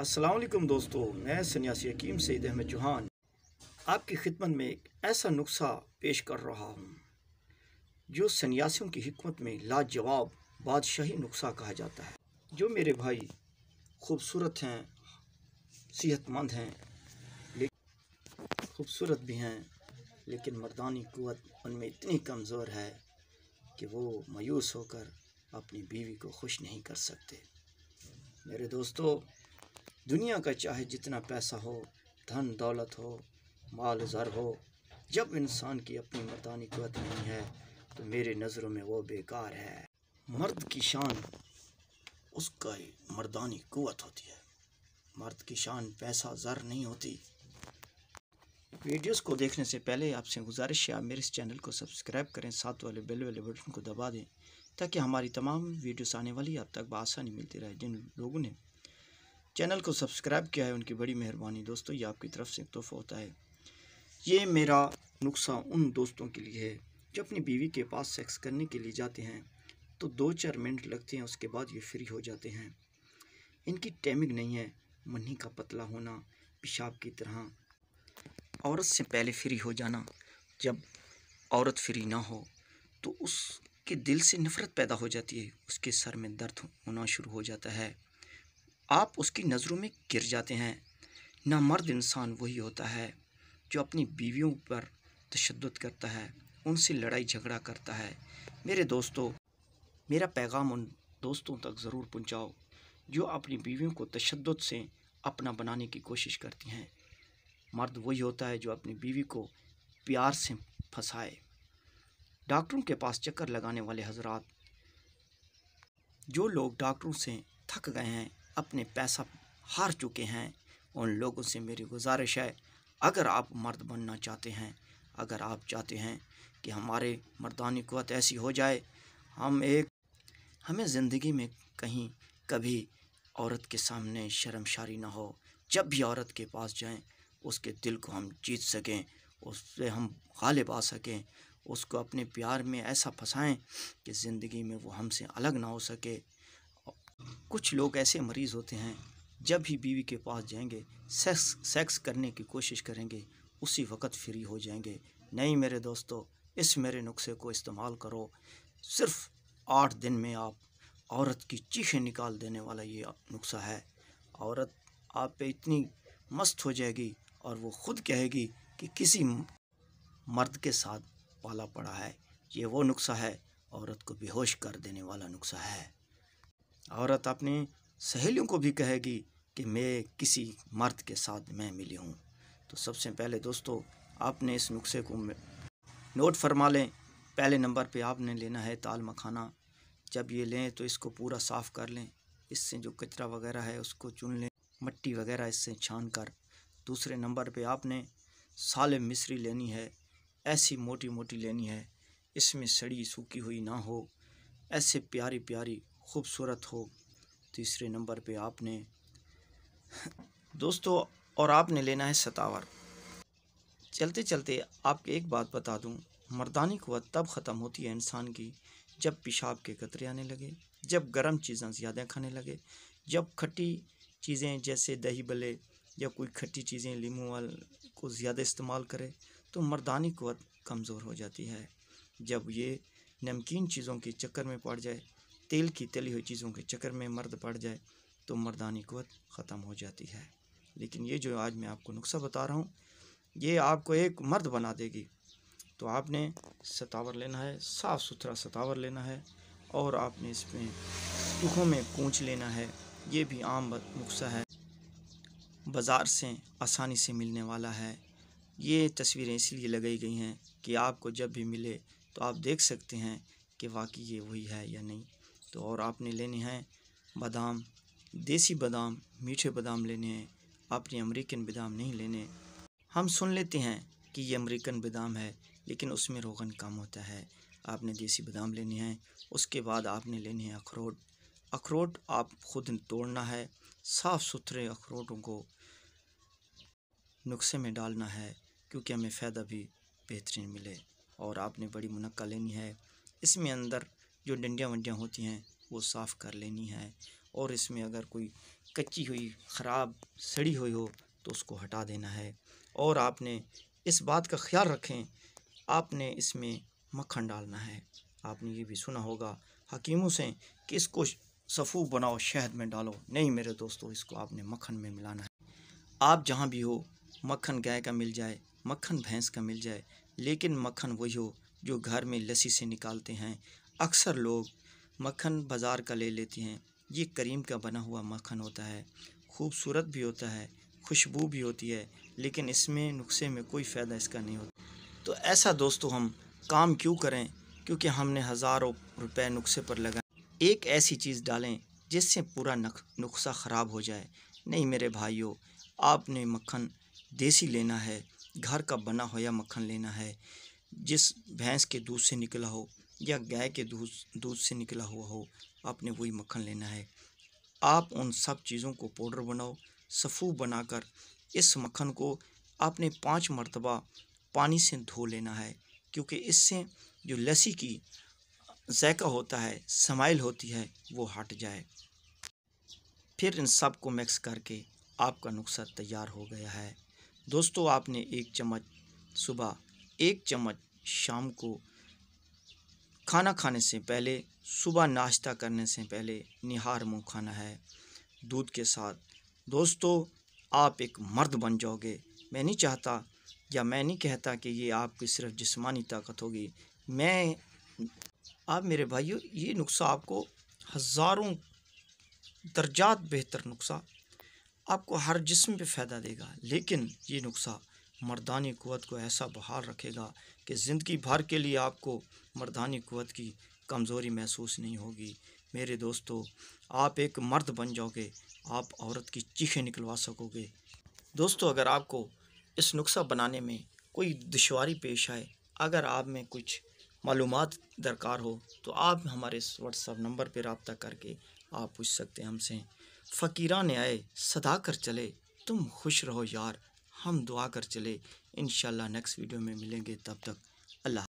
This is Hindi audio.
असलम दोस्तों मैं सन्यासी हकीम सईद अहमद चौहान आपकी खिदमत में एक ऐसा नुस्खा पेश कर रहा हूँ जो सन्यासियों की हमत में लाजवाब बादशाही नुस्खा कहा जाता है जो मेरे भाई खूबसूरत हैं सेहतमंद हैं लेकिन खूबसूरत भी हैं लेकिन मर्दानी क़वत उनमें इतनी कमज़ोर है कि वो मायूस होकर अपनी बीवी को खुश नहीं कर सकते मेरे दोस्तों दुनिया का चाहे जितना पैसा हो धन दौलत हो माल ज़र हो जब इंसान की अपनी मर्दानी कुत नहीं है तो मेरे नज़रों में वो बेकार है मर्द की शान उसका मर्दानी कुत होती है मर्द की शान पैसा ज़र नहीं होती वीडियोस को देखने से पहले आपसे गुजारिश है आप मेरे इस चैनल को सब्सक्राइब करें साथ वाले बेल वाले बटन को दबा दें ताकि हमारी तमाम वीडियोस आने वाली आप तक बसानी मिलती रहे जिन लोगों ने चैनल को सब्सक्राइब किया है उनकी बड़ी मेहरबानी दोस्तों ये आपकी तरफ से तोहफा होता है ये मेरा नुस्खा उन दोस्तों के लिए है जो अपनी बीवी के पास सेक्स करने के लिए जाते हैं तो दो चार मिनट लगते हैं उसके बाद ये फ्री हो जाते हैं इनकी टाइमिंग नहीं है मनी का पतला होना पेशाब की तरह औरत से पहले फ्री हो जाना जब औरत फ्री ना हो तो उसके दिल से नफ़रत पैदा हो जाती है उसके सर में दर्द होना शुरू हो जाता है आप उसकी नज़रों में गिर जाते हैं ना मर्द इंसान वही होता है जो अपनी बीवियों पर तशद करता है उनसे लड़ाई झगड़ा करता है मेरे दोस्तों मेरा पैगाम उन दोस्तों तक ज़रूर पहुंचाओ जो अपनी बीवियों को तशद से अपना बनाने की कोशिश करती हैं मर्द वही होता है जो अपनी बीवी को प्यार से फंसाए डॉक्टरों के पास चक्कर लगाने वाले हजरात जो लोग डॉक्टरों से थक गए हैं अपने पैसा हार चुके हैं उन लोगों से मेरी गुजारिश है अगर आप मर्द बनना चाहते हैं अगर आप चाहते हैं कि हमारे मर्दानी क़वत ऐसी हो जाए हम एक हमें ज़िंदगी में कहीं कभी औरत के सामने शर्मशारी ना हो जब भी औरत के पास जाएं उसके दिल को हम जीत सकें उससे हम गालिब आ सकें उसको अपने प्यार में ऐसा फंसाएं कि ज़िंदगी में वो हमसे अलग ना हो सके कुछ लोग ऐसे मरीज़ होते हैं जब भी बीवी के पास जाएंगे सेक्स सेक्स करने की कोशिश करेंगे उसी वक्त फ्री हो जाएंगे नहीं मेरे दोस्तों इस मेरे नुस्खे को इस्तेमाल करो सिर्फ आठ दिन में आप औरत की चीखें निकाल देने वाला ये नुस्खा है औरत आप पे इतनी मस्त हो जाएगी और वो खुद कहेगी कि किसी मर्द के साथ पाला पड़ा है ये वो नुस्खा है औरत को बेहोश कर देने वाला नुस्खा है औरत अपनी सहेलियों को भी कहेगी कि मैं किसी मर्द के साथ मैं मिली हूँ तो सबसे पहले दोस्तों आपने इस नुस्खे को नोट फरमा लें पहले नंबर पे आपने लेना है ताल मखाना जब ये लें तो इसको पूरा साफ़ कर लें इससे जो कचरा वगैरह है उसको चुन लें मट्टी वगैरह इससे छान कर दूसरे नंबर पे आपने साल मिश्री लेनी है ऐसी मोटी मोटी लेनी है इसमें सड़ी सूखी हुई ना हो ऐसे प्यारी प्यारी खूबसूरत हो तीसरे नंबर पे आपने दोस्तों और आपने लेना है सतावर चलते चलते आपके एक बात बता दूं मर्दानी कुत तब ख़त्म होती है इंसान की जब पेशाब के कतरे आने लगे जब गर्म चीज़ें ज़्यादा खाने लगे जब खट्टी चीज़ें जैसे दही बले या कोई खट्टी चीज़ें लीमू वाल को ज़्यादा इस्तेमाल करे तो मर्दानी कुत कमज़ोर हो जाती है जब ये नमकीन चीज़ों के चक्कर में पड़ जाए तेल की तली हुई चीज़ों के चक्कर में मर्द पड़ जाए तो मर्दानी कुत ख़त्म हो जाती है लेकिन ये जो आज मैं आपको नुस्खा बता रहा हूँ ये आपको एक मर्द बना देगी तो आपने सतावर लेना है साफ़ सुथरा सतावर लेना है और आपने इसमें दुखों में कूच लेना है ये भी आम नुस्खा है बाज़ार से आसानी से मिलने वाला है ये तस्वीरें इसलिए लगाई गई हैं कि आपको जब भी मिले तो आप देख सकते हैं कि वाकई ये वही है या नहीं तो और आपने लेने हैं बादाम देसी बादाम मीठे बादाम लेने हैं आपने अमेरिकन बादाम नहीं लेने हम सुन लेते हैं कि ये अमेरिकन बादाम है लेकिन उसमें रोगन कम होता है आपने देसी बादाम लेने हैं उसके बाद आपने लेने हैं अखरोट अखरोट आप खुद तोड़ना है साफ़ सुथरे अखरोटों को नुस्खे में डालना है क्योंकि हमें फ़ायदा भी बेहतरीन मिले और आपने बड़ी मुनक्का लेनी है इसमें अंदर जो डंडियाँ वंडियाँ होती हैं वो साफ़ कर लेनी है और इसमें अगर कोई कच्ची हुई ख़राब सड़ी हुई हो तो उसको हटा देना है और आपने इस बात का ख्याल रखें आपने इसमें मक्खन डालना है आपने ये भी सुना होगा हकीमों से कि इसको सफ़ू बनाओ शहद में डालो नहीं मेरे दोस्तों इसको आपने मक्खन में मिलाना है आप जहाँ भी हो मक्खन गाय का मिल जाए मक्खन भैंस का मिल जाए लेकिन मक्खन वही हो जो घर में लस्सी से निकालते हैं अक्सर लोग मक्खन बाज़ार का ले लेते हैं ये करीम का बना हुआ मक्खन होता है खूबसूरत भी होता है खुशबू भी होती है लेकिन इसमें नुस्खे में कोई फ़ायदा इसका नहीं होता तो ऐसा दोस्तों हम काम क्यों करें क्योंकि हमने हज़ारों रुपए नुस्खे पर लगाए एक ऐसी चीज़ डालें जिससे पूरा नुस्खा ख़राब हो जाए नहीं मेरे भाइयों आपने मक्खन देसी लेना है घर का बना हुआ मक्खन लेना है जिस भैंस के दूध से निकला हो या गाय के दूध दूध से निकला हुआ हो आपने वही मक्खन लेना है आप उन सब चीज़ों को पाउडर बनाओ सफ़ू बनाकर इस मक्खन को आपने पाँच मरतबा पानी से धो लेना है क्योंकि इससे जो लस्सी की जायका होता है समाइल होती है वो हट जाए फिर इन सब को मिक्स करके आपका नुस्खा तैयार हो गया है दोस्तों आपने एक चम्मच सुबह एक चम्मच शाम को खाना खाने से पहले सुबह नाश्ता करने से पहले निहार मुँह खाना है दूध के साथ दोस्तों आप एक मर्द बन जाओगे मैं नहीं चाहता या मैं नहीं कहता कि ये आपकी सिर्फ जिस्मानी ताकत होगी मैं आप मेरे भाइयों ये नुस्खा आपको हज़ारों दर्जात बेहतर नुस्खा आपको हर जिस्म पे फ़ायदा देगा लेकिन ये नुस्खा मर्दानी क़वत को ऐसा बहाल रखेगा कि ज़िंदगी भर के लिए आपको मर्दानी क़ुत की कमज़ोरी महसूस नहीं होगी मेरे दोस्तों आप एक मर्द बन जाओगे आप औरत की चीखें निकलवा सकोगे दोस्तों अगर आपको इस नुस्खा बनाने में कोई दुशारी पेश आए अगर आप में कुछ मालूम दरकार हो तो आप हमारे इस व्हाट्सअप नंबर पर रबता करके आप पूछ सकते हैं हमसे फ़कीरा ने आए सदा कर चले तुम खुश रहो यार हम दुआ कर चले इन नेक्स्ट वीडियो में मिलेंगे तब तक अल्लाह